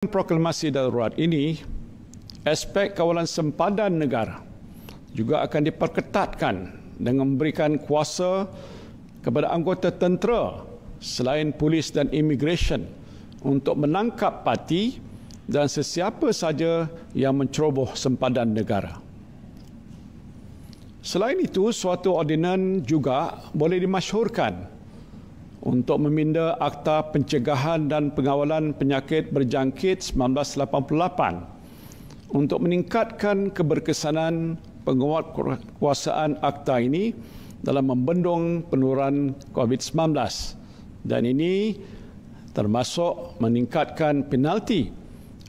proklamasi darurat ini, aspek kawalan sempadan negara juga akan diperketatkan dengan memberikan kuasa kepada anggota tentera selain polis dan imigresen untuk menangkap parti dan sesiapa saja yang menceroboh sempadan negara. Selain itu, suatu ordinan juga boleh dimasyhurkan untuk meminda Akta Pencegahan dan Pengawalan Penyakit Berjangkit 1988 untuk meningkatkan keberkesanan penguatkuasaan akta ini dalam membendung penurunan COVID-19 dan ini termasuk meningkatkan penalti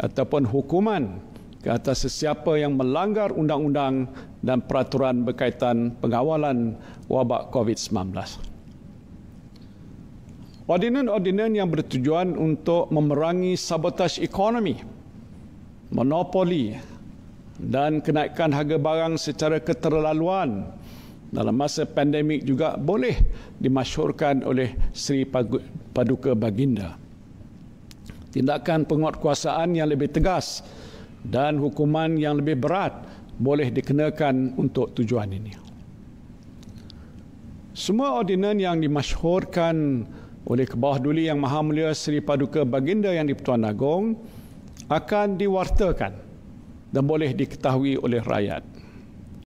ataupun hukuman ke atas sesiapa yang melanggar undang-undang dan peraturan berkaitan pengawalan wabak COVID-19. Ordinan-ordinan yang bertujuan untuk memerangi sabotaj ekonomi, monopoli dan kenaikan harga barang secara keterlaluan dalam masa pandemik juga boleh dimasyurkan oleh Sri Paduka Baginda. Tindakan penguatkuasaan yang lebih tegas dan hukuman yang lebih berat boleh dikenakan untuk tujuan ini. Semua ordinan yang dimasyurkan oleh kebawah duli yang maha mulia Sri Paduka Baginda yang di Nagong akan diwartakan dan boleh diketahui oleh rakyat.